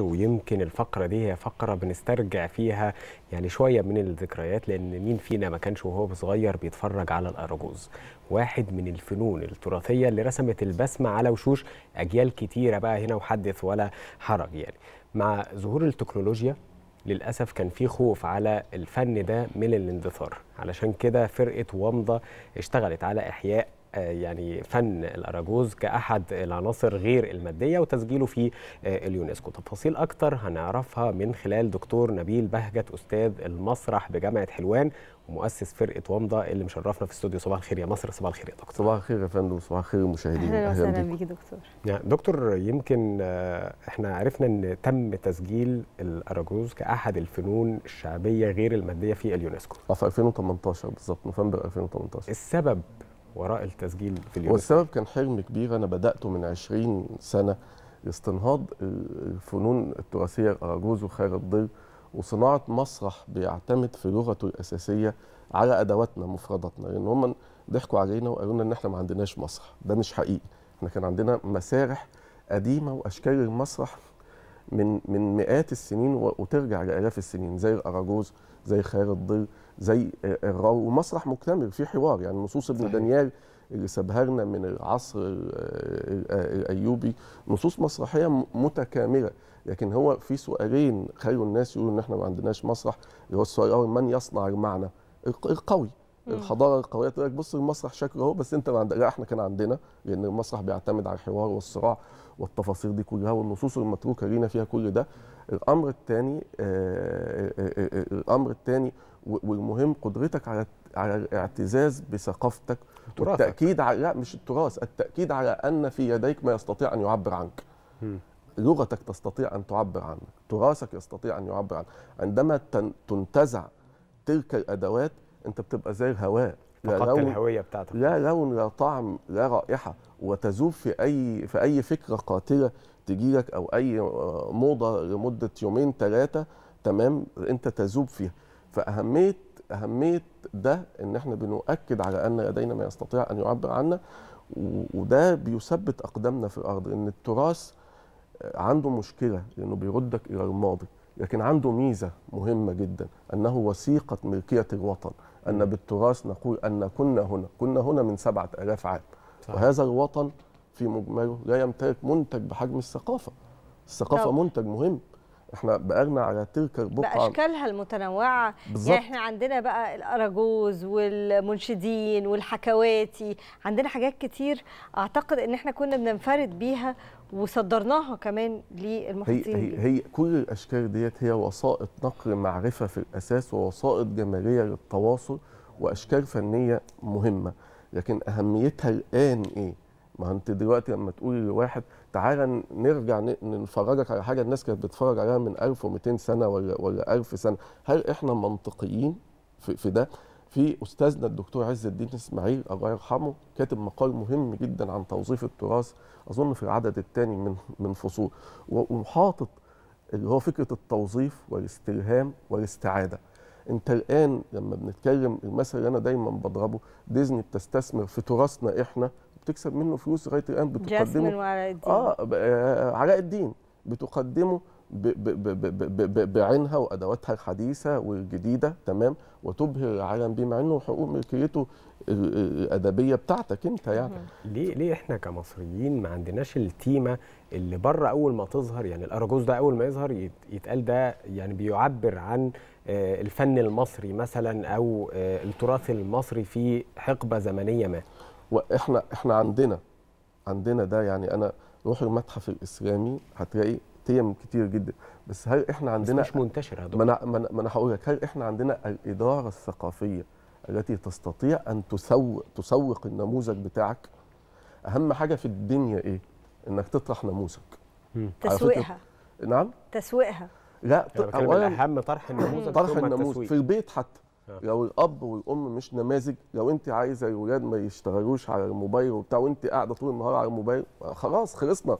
ويمكن الفقره دي هي فقره بنسترجع فيها يعني شويه من الذكريات لان مين فينا ما كانش وهو صغير بيتفرج على الاراجوز واحد من الفنون التراثيه اللي رسمت البسمه على وشوش اجيال كتيره بقى هنا وحدث ولا حرج يعني مع ظهور التكنولوجيا للأسف كان في خوف على الفن ده من الاندثار علشان كده فرقة ومضة اشتغلت على إحياء آه، يعني فن الاراجوز كاحد العناصر غير الماديه وتسجيله في آه، اليونسكو تفاصيل اكتر هنعرفها من خلال دكتور نبيل بهجت استاذ المسرح بجامعه حلوان ومؤسس فرقه ومضه اللي مشرفنا في استوديو صباح الخير يا مصر صباح الخير يا دكتور صباح الخير يا فندم صباح الخير المشاهدين اهلا وسهلا بيك دكتور يعني دكتور يمكن آه، احنا عرفنا ان تم تسجيل الاراجوز كاحد الفنون الشعبيه غير الماديه في اليونسكو في 2018 بالظبط نوفمبر 2018 السبب وراء التسجيل في اليوم والسبب كان حلم كبير انا بداته من 20 سنه استنهاض آه، الفنون التراثيه الاراجوز وخير الضر وصناعه مسرح بيعتمد في لغته الاساسيه على ادواتنا مفرداتنا لان هم ضحكوا علينا وقالوا لنا ان احنا ما عندناش مسرح ده مش حقيقي احنا كان عندنا مسارح قديمه واشكال المسرح من من مئات السنين وترجع لالاف السنين زي الاراجوز زي خير الضر زي آه، آه، ومسرح مكتمل في حوار يعني نصوص ابن دانيال اللي سابها لنا من العصر الايوبي آه، نصوص مسرحيه متكامله لكن هو في سؤالين خلوا الناس يقولوا ان احنا ما عندناش مسرح اللي هو السؤال الاول من يصنع المعنى القوي الحضاره القويه تقول لك بص المسرح شكله اهو بس انت ما عندك لا احنا كان عندنا لان المسرح بيعتمد على الحوار والصراع والتفاصيل دي كلها والنصوص المتروكه لينا فيها كل ده الامر الثاني آه، آه، آه، الامر الثاني والمهم قدرتك على على الاعتزاز بثقافتك والتاكيد على لا مش التراث التاكيد على ان في يديك ما يستطيع ان يعبر عنك لغتك تستطيع ان تعبر عنك تراثك يستطيع ان يعبر عنك عندما تنتزع تلك الادوات انت بتبقى زي الهواء لا لون الهويه بتاعتك لا لون لا طعم لا رائحه وتذوب في اي في اي فكره قاتله تجيلك او اي آه، موضه لمده يومين ثلاثه تمام انت تذوب فيها فاهميه اهميه ده ان احنا بنؤكد على ان لدينا ما يستطيع ان يعبر عنا وده بيثبت اقدامنا في الارض ان التراث آه، عنده مشكله لانه بيردك الى الماضي لكن عنده ميزه مهمه جدا انه وثيقه ملكيه الوطن ان بالتراث نقول ان كنا هنا كنا هنا من سبعة آلاف عام وهذا الوطن في مجمله لا يمتلك منتج بحجم الثقافه الثقافه طب. منتج مهم احنا بقينا على تلك البقعه باشكالها المتنوعه بالزبط. يعني احنا عندنا بقى الاراجوز والمنشدين والحكواتي عندنا حاجات كتير اعتقد ان احنا كنا بننفرد بيها وصدرناها كمان للمحيطين هي, هي, هي كل الاشكال ديت هي وسائط نقل معرفه في الاساس ووسائط جماليه للتواصل واشكال فنيه مهمه لكن اهميتها الان ايه ما انت دلوقتي لما تقولي لواحد تعالى نرجع نفرجك على حاجه الناس كانت بتتفرج عليها من 1200 سنه ولا ولا 1000 سنه هل احنا منطقيين في, في ده في استاذنا الدكتور عز الدين اسماعيل الله يرحمه كاتب مقال مهم جدا عن توظيف التراث اظن في العدد الثاني من من فصول وحاطط اللي هو فكره التوظيف والاستلهام والاستعاده انت الان لما بنتكلم المثل اللي انا دايما بضربه ديزني بتستثمر في تراثنا احنا بتكسب منه فلوس لغايه الان بتقدمه وعلاء الدين آه،, اه علاء الدين بتقدمه بعينها وادواتها الحديثه والجديده تمام وتبهر العالم بيه مع انه حقوق ملكيته الادبيه بتاعتك انت يعني ليه ليه احنا كمصريين ما عندناش التيمه اللي بره اول ما تظهر يعني الاراجوز ده اول ما يظهر يتقال ده يعني بيعبر عن آه، الفن المصري مثلا او آه، التراث المصري في حقبه زمنيه ما واحنا احنا عندنا عندنا ده يعني انا روح المتحف الاسلامي هتلاقي تيم كتير جدا بس هل احنا عندنا بس مش منتشر هدول ما انا هقول لك هل احنا عندنا الاداره الثقافيه التي تستطيع ان تسوق تسوق النموذج بتاعك اهم حاجه في الدنيا ايه انك تطرح نموذج تسويقها نعم تسويقها لا اولا اهم طرح النموذج طرح النموذج في البيت حتى آه. لو الاب والام مش نماذج لو انت عايزه الولاد ما يشتغلوش على الموبايل وبتاع وانت قاعده طول النهار على الموبايل خلاص خلصنا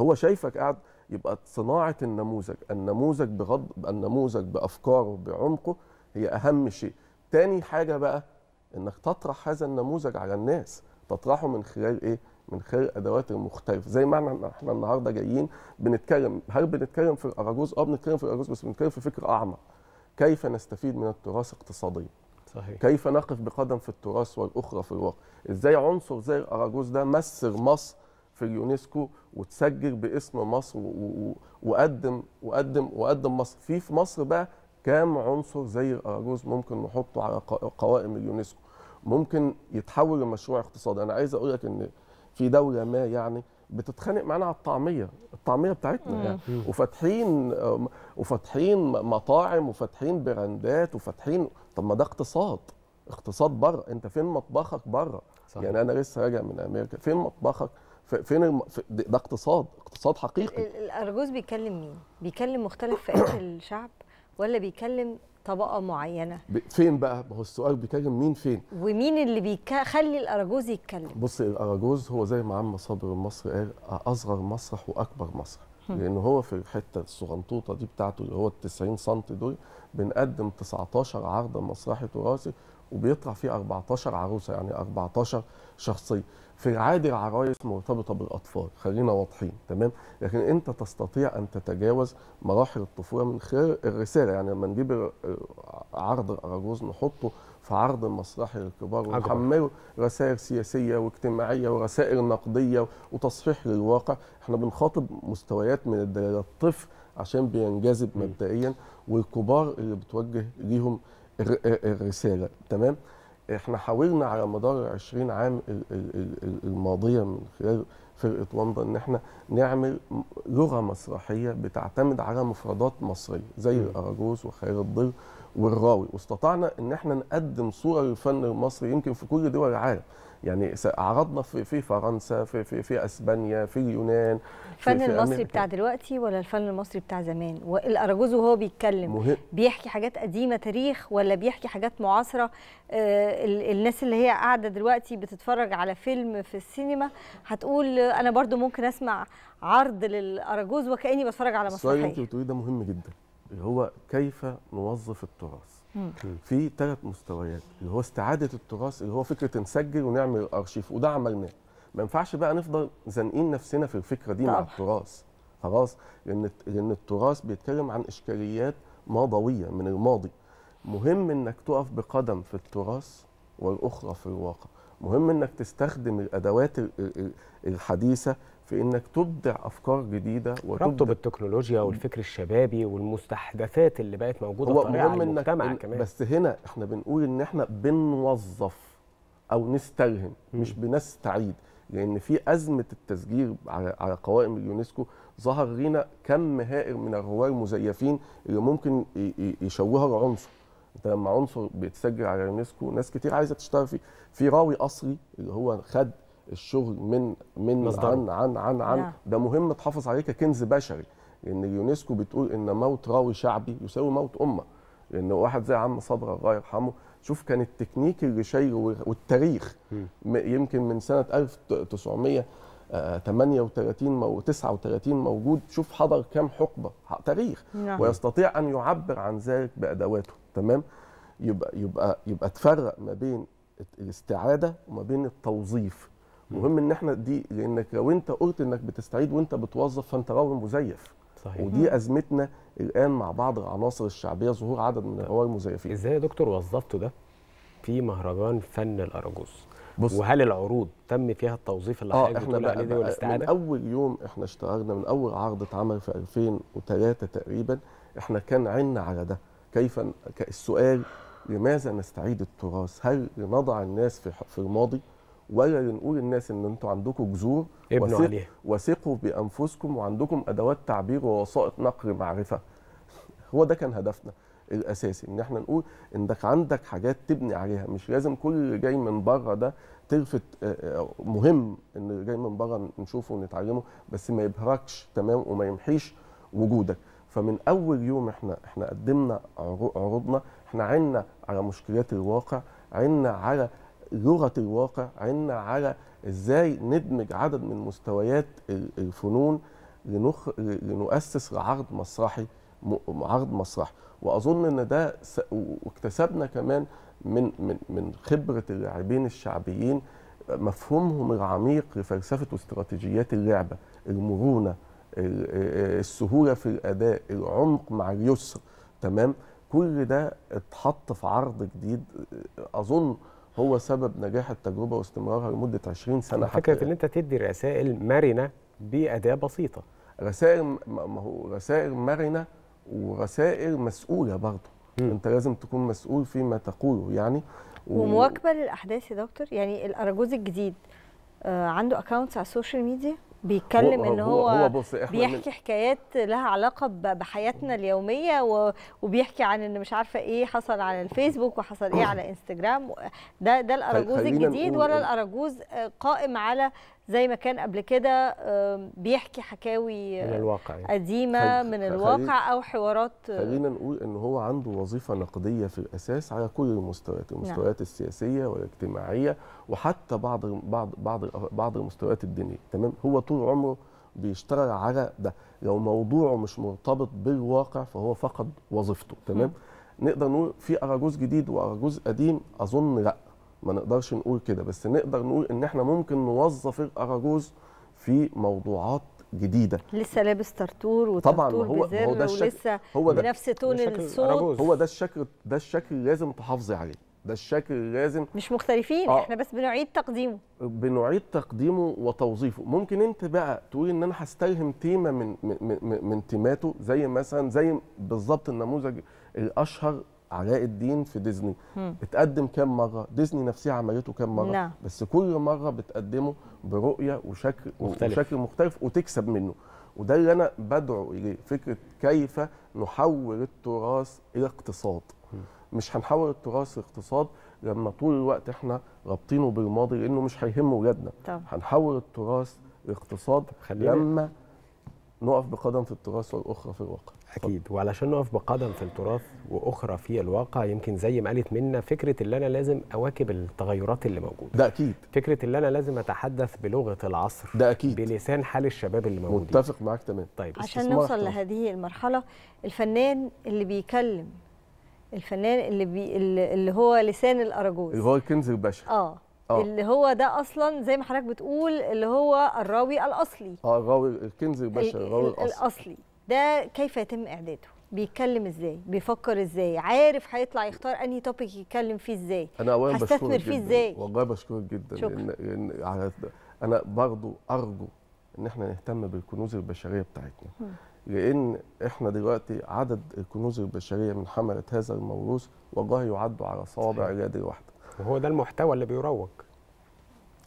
هو شايفك قاعد يبقى صناعه النموذج النموذج بغض النموذج بافكاره بعمقه هي اهم شيء تاني حاجه بقى انك تطرح هذا النموذج على الناس تطرحه من خلال ايه من خلال ادوات المختلفه زي ما احنا النهارده جايين بنتكلم هل بنتكلم في الاراجوز اه بنتكلم في الاراجوز بس بنتكلم في فكر اعمق كيف نستفيد من التراث اقتصاديا صحيح. كيف نقف بقدم في التراث والاخرى في الواقع ازاي عنصر زي الاراجوز ده مثل مصر في اليونسكو وتسجل باسم مصر وقدم وقدم وقدم مصر في في مصر بقى كام عنصر زي الاراجوز ممكن نحطه على قوائم اليونسكو ممكن يتحول لمشروع اقتصادي انا عايز اقول لك ان في دوله ما يعني بتتخانق معانا على الطعميه الطعميه بتاعتنا يعني وفاتحين وفاتحين مطاعم وفاتحين براندات وفاتحين طب ما ده اقتصاد اقتصاد بره انت فين مطبخك بره يعني انا لسه راجع من امريكا فين مطبخك فين الم... ده اقتصاد اقتصاد حقيقي الارجوز بيكلم مين بيكلم مختلف فئات الشعب ولا بيكلم طبقه معينه فين بقى ما هو السؤال بيتكلم مين فين ومين اللي بيخلي الاراجوز يتكلم بص الاراجوز هو زي ما عم صابر المصري قال اصغر مسرح واكبر مسرح لان هو في الحته الصغنطوطه دي بتاعته اللي هو ال 90 سم دول بنقدم 19 عرض مسرحي تراثي وبيطلع فيه 14 عروسه يعني 14 شخصيه في العادي العرايس مرتبطه بالاطفال خلينا واضحين تمام لكن انت تستطيع ان تتجاوز مراحل الطفوله من خلال الرساله يعني لما نجيب عرض الاراجوز نحطه في عرض مسرحي للكبار ونحمله رسائل سياسيه واجتماعيه ورسائل نقديه وتصحيح للواقع احنا بنخاطب مستويات من الدلاله الطفل عشان بينجذب مبدئيا والكبار اللي بتوجه ليهم الرساله تمام احنا حاولنا على مدار ال 20 عام الماضيه من خلال فرقه ومضه ان احنا نعمل لغه مسرحيه بتعتمد على مفردات مصريه زي الاراجوز وخيال الضل والراوي واستطعنا ان احنا نقدم صوره للفن المصري يمكن في كل دول العالم يعني عرضنا في في فرنسا في في, في اسبانيا في اليونان الفن في المصري أمريكا. بتاع دلوقتي ولا الفن المصري بتاع زمان الاراجوز وهو بيتكلم مهم. بيحكي حاجات قديمه تاريخ ولا بيحكي حاجات معاصره آه الناس اللي هي قاعده دلوقتي بتتفرج على فيلم في السينما هتقول انا برضو ممكن اسمع عرض للاراجوز وكاني بتفرج على مسرحيه السؤال اللي انت بتقوليه ده مهم جدا اللي هو كيف نوظف التراث في ثلاث مستويات اللي هو استعاده التراث اللي هو فكره نسجل ونعمل ارشيف وده عملناه ما ينفعش بقى نفضل زانقين نفسنا في الفكره دي طبعا. مع التراث خلاص لان لان التراث بيتكلم عن اشكاليات ماضويه من الماضي مهم انك تقف بقدم في التراث والاخرى في الواقع مهم انك تستخدم الادوات الحديثه في انك تبدع افكار جديده ربطه بالتكنولوجيا والفكر الشبابي والمستحدثات اللي بقت موجوده هو مهم على المجتمع إنك كمان بس هنا احنا بنقول ان احنا بنوظف او نسترهن مش بنستعيد لان في ازمه التسجيل على قوائم اليونسكو ظهر لينا كم هائل من الرواه المزيفين اللي ممكن يشوهوا العنصر انت لما عنصر بيتسجل على اليونسكو ناس كتير عايزه تشتغل فيه في راوي اصلي اللي هو خد الشغل من من مصدر. عن عن عن عن نعم. ده مهم تحافظ عليه ككنز بشري لان اليونسكو بتقول ان موت راوي شعبي يساوي موت امه لان واحد زي عم صبره الله يرحمه شوف كان التكنيك اللي شايله والتاريخ م. يمكن من سنه 1938 او 39 موجود شوف حضر كام حقبه تاريخ نعم. ويستطيع ان يعبر عن ذلك بادواته تمام يبقى يبقى يبقى تفرق ما بين الاستعاده وما بين التوظيف مهم ان احنا دي لانك لو انت قلت انك بتستعيد وانت بتوظف فانت راوي مزيف صحيح. ودي ازمتنا الان مع بعض العناصر الشعبيه ظهور عدد من الروائي المزيفين ازاي يا دكتور وظفتوا ده في مهرجان فن الاراجوز بص وهل العروض تم فيها التوظيف اللي آه، حضرتك آه بتقول عليه ده والاستعاده؟ من اول يوم احنا اشتغلنا من اول عرض اتعمل في 2003 تقريبا احنا كان عنا على ده كيف السؤال لماذا نستعيد التراث؟ هل لنضع الناس في في الماضي ولا نقول للناس ان انتوا عندكم جذور ابنوا وثق عليها وثقوا بانفسكم وعندكم ادوات تعبير ووسائط نقل معرفه هو ده كان هدفنا الاساسي ان احنا نقول انك عندك حاجات تبني عليها مش لازم كل اللي جاي من بره ده تلفت آه، آه، مهم ان اللي جاي من بره نشوفه ونتعلمه بس ما يبهركش تمام وما يمحيش وجودك فمن اول يوم احنا احنا قدمنا عروضنا احنا عنا على مشكلات الواقع عنا على لغه الواقع عنا على ازاي ندمج عدد من مستويات الفنون لنخ... لنؤسس لعرض مسرحي م... عرض مسرحي واظن ان ده س... واكتسبنا كمان من من من خبره اللاعبين الشعبيين مفهومهم العميق لفلسفه واستراتيجيات اللعبه المرونه السهوله في الاداء العمق مع اليسر تمام كل ده اتحط في عرض جديد اظن هو سبب نجاح التجربه واستمرارها لمده 20 سنه حتى فكره ان انت تدي رسائل مرنه باداه بسيطه رسائل ما هو رسائل مرنه ورسائل مسؤوله برضه انت لازم تكون مسؤول فيما تقوله يعني و... ومواكبه للاحداث يا دكتور يعني الاراجوز الجديد آه، عنده اكونتس على السوشيال ميديا بيتكلم هو ان هو, هو بص إحنا بيحكي من... حكايات لها علاقه بحياتنا اليوميه و... وبيحكي عن ان مش عارفه ايه حصل على الفيسبوك وحصل ايه على انستجرام ده ده الاراجوز الجديد ولا الاراجوز قائم على زي ما كان قبل كده بيحكي حكاوي من آه، الواقع يعني. قديمه من الواقع او حوارات آه، خلينا نقول ان هو عنده وظيفه نقديه في الاساس على كل المستويات نعم. المستويات نعم. السياسيه والاجتماعيه وحتى بعض بعض بعض بعض المستويات الدينيه تمام هو طول عمره بيشتغل على ده لو موضوعه مش مرتبط بالواقع فهو فقد وظيفته تمام م. نقدر نقول في اراجوز جديد واراجوز قديم اظن لا ما نقدرش نقول كده بس نقدر نقول ان احنا ممكن نوظف الاراجوز في موضوعات جديده لسه لابس طرطور وطبعا هو هو ده الشكل ولسه هو ده بنفس تون الصوت هو ده الشكل ده الشكل اللي لازم تحافظي عليه ده الشكل اللي لازم مش مختلفين آه احنا بس بنعيد تقديمه بنعيد تقديمه وتوظيفه ممكن انت بقى تقولي ان انا هستلهم تيمه من من, من تيماته زي مثلا زي بالظبط النموذج الاشهر علاء الدين في ديزني مم. اتقدم كام مره ديزني نفسها عملته كام مره نعم. بس كل مره بتقدمه برؤيه وشكل مختلف. وشكل مختلف وتكسب منه وده اللي انا بدعو اليه فكره كيف نحول التراث الى اقتصاد مم. مش هنحول التراث لاقتصاد لما طول الوقت احنا رابطينه بالماضي لانه مش هيهم ولادنا هنحول التراث لاقتصاد لما نقف بقدم في التراث والاخرى في الواقع اكيد وعلشان نقف بقدم في التراث واخرى في الواقع يمكن زي ما قالت منا فكره اللي انا لازم اواكب التغيرات اللي موجوده ده اكيد فكره اللي انا لازم اتحدث بلغه العصر ده اكيد بلسان حال الشباب اللي موجودين متفق معاك تمام طيب عشان نوصل لهذه المرحله الفنان اللي بيكلم الفنان اللي بي اللي هو لسان الاراجوز اللي هو الكنز البشري اه أوه. اللي هو ده اصلا زي ما حضرتك بتقول اللي هو الراوي الاصلي اه الراوي الكنز البشري الراوي الاصلي, الأصلي. ده كيف يتم اعداده بيتكلم ازاي بيفكر ازاي عارف هيطلع يختار انهي توبيك يتكلم فيه ازاي انا اولا بشكرك فيه ازاي والله بشكرك جدا شكرا. إن إن انا برضو ارجو ان احنا نهتم بالكنوز البشريه بتاعتنا م. لان احنا دلوقتي عدد الكنوز البشريه من حمله هذا الموروث والله يعد على صوابع اليد الواحده وهو ده المحتوى اللي بيروج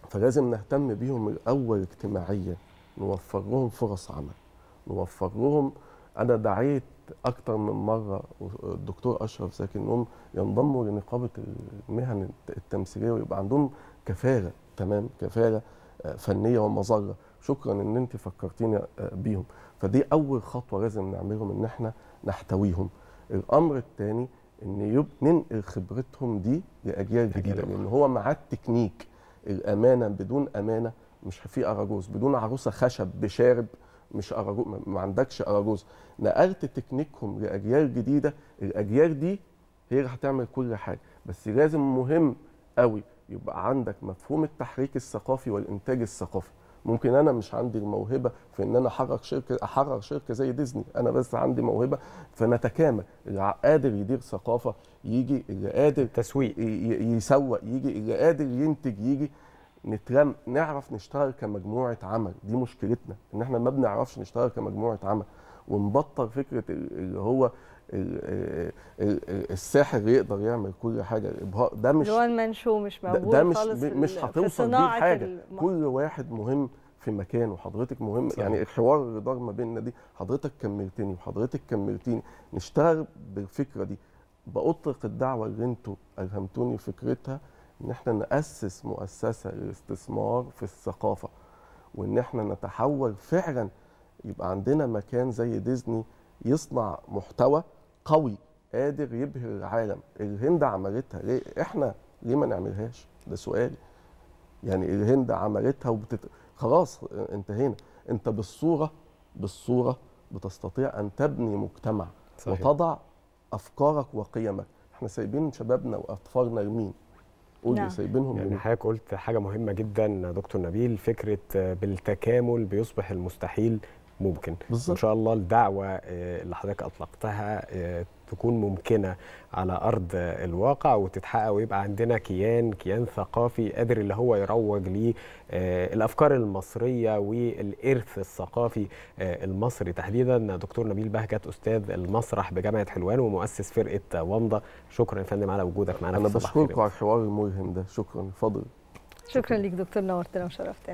فلازم نهتم بيهم الاول اجتماعيا نوفر لهم فرص عمل نوفر لهم انا دعيت اكتر من مره الدكتور اشرف زكي انهم ينضموا لنقابه المهن التمثيليه ويبقى عندهم كفاله تمام كفاله آه، فنيه ومظله شكرا ان انت فكرتيني آه، بيهم فدي اول خطوه لازم نعملهم ان احنا نحتويهم الامر الثاني ان ننقل خبرتهم دي لاجيال جديده لان هو مع التكنيك الامانه بدون امانه مش في اراجوز بدون عروسه خشب بشارب مش اراجوز ما عندكش اراجوز نقلت تكنيكهم لاجيال جديده الاجيال دي هي اللي هتعمل كل حاجه بس لازم مهم قوي يبقى عندك مفهوم التحريك الثقافي والانتاج الثقافي ممكن انا مش عندي الموهبه في ان انا احرك شركه احرك شركه زي ديزني انا بس عندي موهبه فنتكامل اللي قادر يدير ثقافه يجي اللي قادر تسويق يسوق يجي اللي قادر ينتج يجي نترم نعرف نشتغل كمجموعه عمل دي مشكلتنا ان احنا ما بنعرفش نشتغل كمجموعه عمل ونبطل فكره اللي هو الساحر يقدر يعمل كل حاجه الابهار ده مش هو المنشو مش موجود ده مش خالص مش هتوصل بيه حاجه كل واحد مهم في مكانه حضرتك مهم صحيح. يعني الحوار اللي دار ما بيننا دي حضرتك كملتني وحضرتك كملتيني نشتغل بالفكره دي باطلق الدعوه اللي انتوا الهمتوني فكرتها ان احنا ناسس مؤسسه للاستثمار في الثقافه وان احنا نتحول فعلا يبقى عندنا مكان زي ديزني يصنع محتوى قوي قادر يبهر العالم الهند عملتها ليه احنا ليه ما نعملهاش ده سؤال يعني الهند عملتها وبتت... خلاص انتهينا انت بالصوره بالصوره بتستطيع ان تبني مجتمع صحيح. وتضع افكارك وقيمك احنا سايبين شبابنا واطفالنا لمين قولي نعم. سايبينهم يعني حضرتك قلت حاجه مهمه جدا دكتور نبيل فكره آه، بالتكامل بيصبح المستحيل ممكن بالزبط. ان شاء الله الدعوه آه، اللي حضرتك اطلقتها آه، تكون ممكنه على ارض الواقع وتتحقق ويبقى عندنا كيان كيان ثقافي قادر اللي هو يروج لي آه، الافكار المصريه والارث الثقافي آه، المصري تحديدا دكتور نبيل بهجت استاذ المسرح بجامعه حلوان ومؤسس فرقه ومضة شكرا يا فندم على وجودك معنا انا بشكركم على الحوار الملهم ده شكرا فضل شكرا, شكرا ليك دكتور نورتنا وشرفتنا